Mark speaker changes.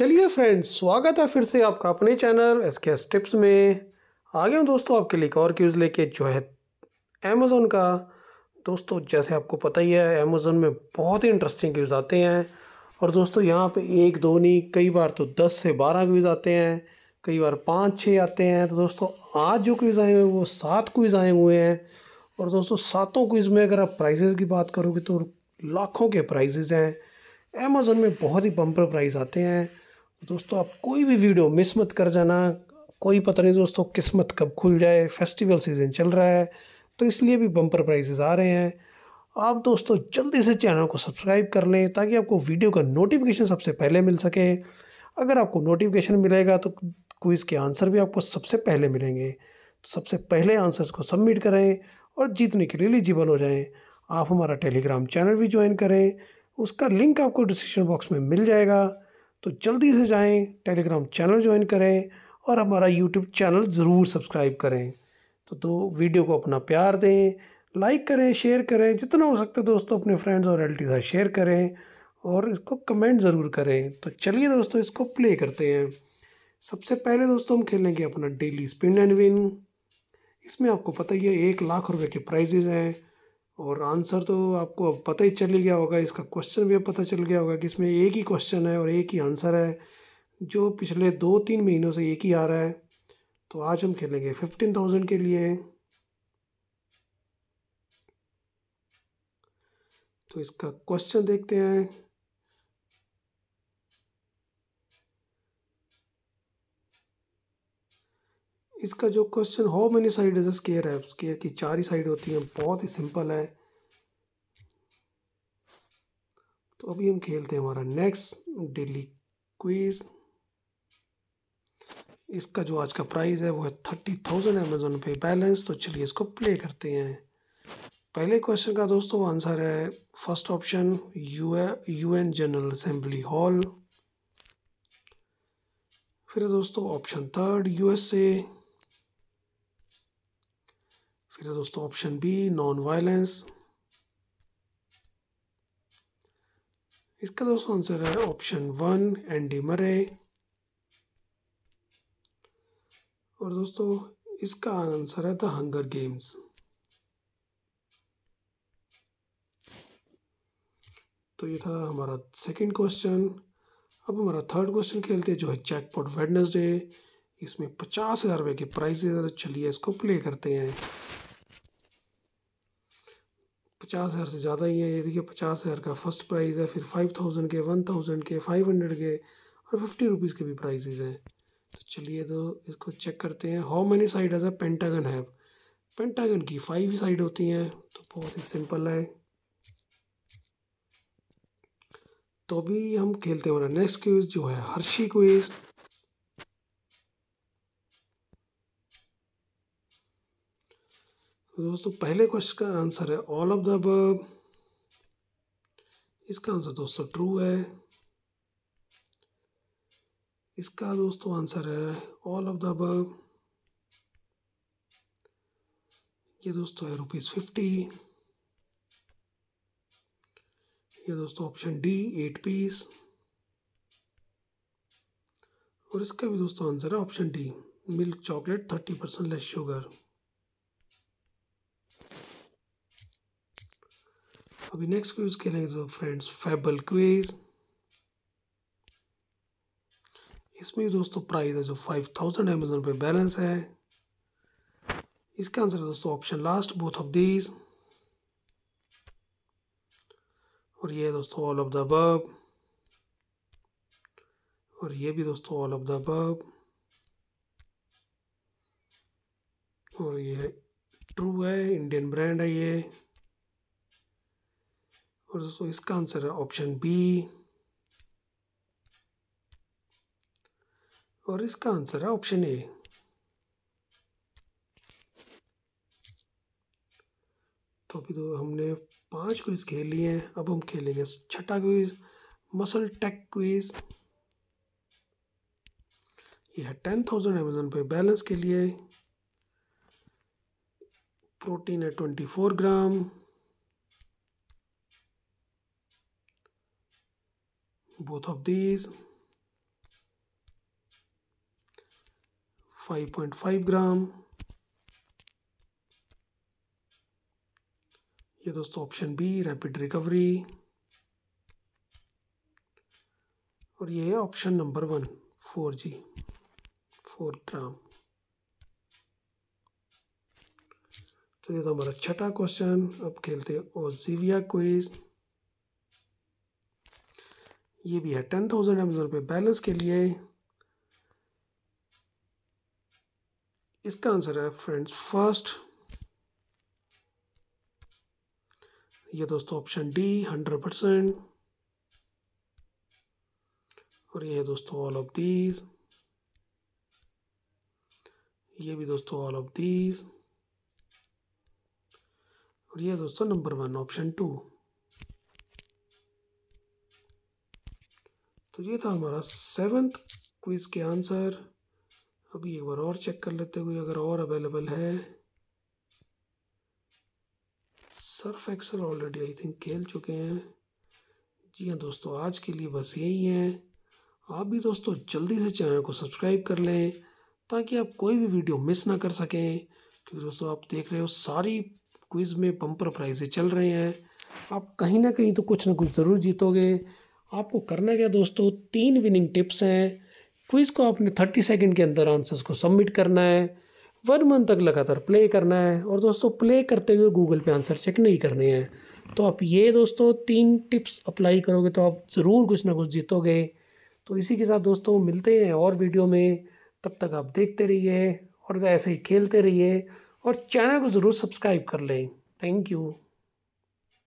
Speaker 1: चलिए फ्रेंड्स स्वागत है फिर से आपका अपने channel S K S tips में आ गया हूँ दोस्तों आपके लिए एक और क्यूज़ लेके जो है अमेज़ोन का दोस्तों जैसे आपको पता ही है अमेज़ोन में बहुत ही इंटरेस्टिंग क्यूज़ आते हैं और दोस्तों यहाँ पे एक दो नहीं कई बार तो दस से बारह क्यूज़ आते हैं कई बार पाँच छः आते हैं तो दोस्तों आज जो क्यूज़ आए हुए हैं वो सात क्यूज़ आए हुए हैं और दोस्तों सातों क्विज़ में अगर आप प्राइजेज़ की बात करोगे तो लाखों के प्राइजेज़ हैं अमेज़ोन में बहुत ही बम्पर प्राइस आते हैं दोस्तों आप कोई भी वीडियो मिस मत कर जाना कोई पता नहीं दोस्तों किस्मत कब खुल जाए फेस्टिवल सीज़न चल रहा है तो इसलिए भी बम्पर प्राइजेज़ आ रहे हैं आप दोस्तों जल्दी से चैनल को सब्सक्राइब कर लें ताकि आपको वीडियो का नोटिफिकेशन सबसे पहले मिल सके अगर आपको नोटिफिकेशन मिलेगा तो क्विज़ के आंसर भी आपको सबसे पहले मिलेंगे तो सबसे पहले आंसर्स को सबमिट करें और जीतने के लिए एलिजिबल हो जाएं आप हमारा टेलीग्राम चैनल भी ज्वाइन करें उसका लिंक आपको डिस्क्रिप्शन बॉक्स में मिल जाएगा तो जल्दी से जाएं टेलीग्राम चैनल ज्वाइन करें और हमारा यूट्यूब चैनल ज़रूर सब्सक्राइब करें तो तो वीडियो को अपना प्यार दें लाइक करें शेयर करें जितना हो सकता है दोस्तों अपने फ्रेंड्स और रिलेटिव साथ शेयर करें और इसको कमेंट ज़रूर करें तो चलिए दोस्तों इसको प्ले करते हैं सबसे पहले दोस्तों हम खेलेंगे अपना डेली स्पिन एंड विन इसमें आपको पता ही है एक लाख रुपए के प्राइजेज़ हैं और आंसर तो आपको पता ही चल ही गया होगा इसका क्वेश्चन भी पता चल गया होगा कि इसमें एक ही क्वेश्चन है और एक ही आंसर है जो पिछले दो तीन महीनों से एक ही आ रहा है तो आज हम खेलेंगे फिफ्टीन थाउजेंड के लिए तो इसका क्वेश्चन देखते हैं इसका जो question how many side is square है स्केयर की चार ही साइड होती हैं बहुत ही सिंपल है तो अभी हम खेलते हैं हमारा नेक्स्ट डेली क्विज इसका जो आज का प्राइस है वो है thirty thousand Amazon pay balance तो चलिए इसको प्ले करते हैं पहले क्वेश्चन का दोस्तों आंसर है first option U N general assembly hall फिर दोस्तों ऑप्शन थर्ड यूएसए फिर दोस्तों ऑप्शन बी नॉन वायलेंस इसका दोस्तों आंसर है ऑप्शन वन एंडी मरे और दोस्तों इसका आंसर है द हंगर गेम्स तो ये था हमारा सेकंड क्वेश्चन अब हमारा थर्ड क्वेश्चन खेलते हैं जो है चेकपॉट वेडनेसडे इसमें पचास हज़ार रुपये के प्राइज तो चलिए इसको प्ले करते हैं पचास हज़ार से ज़्यादा ही है ये देखिए पचास हज़ार का फर्स्ट प्राइज़ है फिर फाइव थाउजेंड के वन थाउजेंड के फाइव हंड्रेड के और फिफ्टी रुपीज़ के भी प्राइजेज हैं तो चलिए तो इसको चेक करते हैं how many side has a pentagon है पेंटागन की फाइव साइड होती हैं तो बहुत ही सिंपल है तो अभी हम खेलते हैं हमारा नेक्स्ट क्यूज जो है हर्षी क्विज तो दोस्तों पहले क्वेश्चन का आंसर है ऑल ऑफ द अबव इसका आंसर दोस्तों ट्रू है इसका दोस्तों आंसर है ऑल ऑफ द अबव ये दोस्तों है रुपीज़ फिफ्टी ये दोस्तों ऑप्शन डी एट पीस और इसका भी दोस्तों आंसर है option D milk chocolate thirty percent less sugar अभी नेक्स्ट क्विज खेलेंगे तो फ्रेंड्स फेबल क्विज इसमें दोस्तों प्राइस है जो five thousand Amazon pay balance है इसका आंसर है दोस्तों option last both of these और ये दोस्तों ऑल ऑफ द बब और ये भी दोस्तों ऑल ऑफ द बब और ये ट्रू है इंडियन ब्रांड है ये और दोस्तों इसका आंसर है ऑप्शन बी और इसका आंसर है ऑप्शन ए तो अभी तो हमने पांच क्विज खेल लिए हैं अब हम खेलेंगे छठा क्विज मसल टेक क्विज यह है ten thousand Amazon pay balance के लिए प्रोटीन है twenty four gram both of these 5.5 gram ये दोस्तों ऑप्शन बी रैपिड रिकवरी और ये है option number one four G four gram तो ये तो हमारा छठा क्वेश्चन अब खेलते हैं ओजिविया क्विज़ ये भी है ten thousand Amazon pay balance के लिए इसका आंसर है फ्रेंड्स फर्स्ट ये दोस्तों ऑप्शन डी हंड्रेड परसेंट और ये दोस्तों ऑल ऑफ दीज ये भी दोस्तों ऑल ऑफ दीज और ये दोस्तों नंबर वन ऑप्शन टू तो ये था हमारा सेवन्थ क्विज़ के आंसर अभी एक बार और चेक कर लेते हुए अगर और अवेलेबल है Surf Excel already I think खेल चुके हैं जी हाँ दोस्तों आज के लिए बस यही है आप भी दोस्तों जल्दी से चैनल को सब्सक्राइब कर लें ताकि आप कोई भी वीडियो मिस ना कर सकें क्योंकि दोस्तों आप देख रहे हो सारी क्विज़ में पंपर प्राइजें चल रहे हैं आप कहीं ना कहीं तो कुछ ना कुछ ज़रूर जीतोगे आपको करना क्या दोस्तों तीन विनिंग टिप्स हैं क्विज़ को आपने थर्टी सेकेंड के अंदर आंसर्स को सबमिट करना है वन मंथ तक लगातार प्ले करना है और दोस्तों प्ले करते हुए गूगल पे आंसर चेक नहीं करने हैं तो आप ये दोस्तों तीन टिप्स अप्लाई करोगे तो आप ज़रूर कुछ ना कुछ जीतोगे तो इसी के साथ दोस्तों मिलते हैं और वीडियो में तब तक आप देखते रहिए और ऐसे ही खेलते रहिए और चैनल को ज़रूर सब्सक्राइब कर लें थैंक यू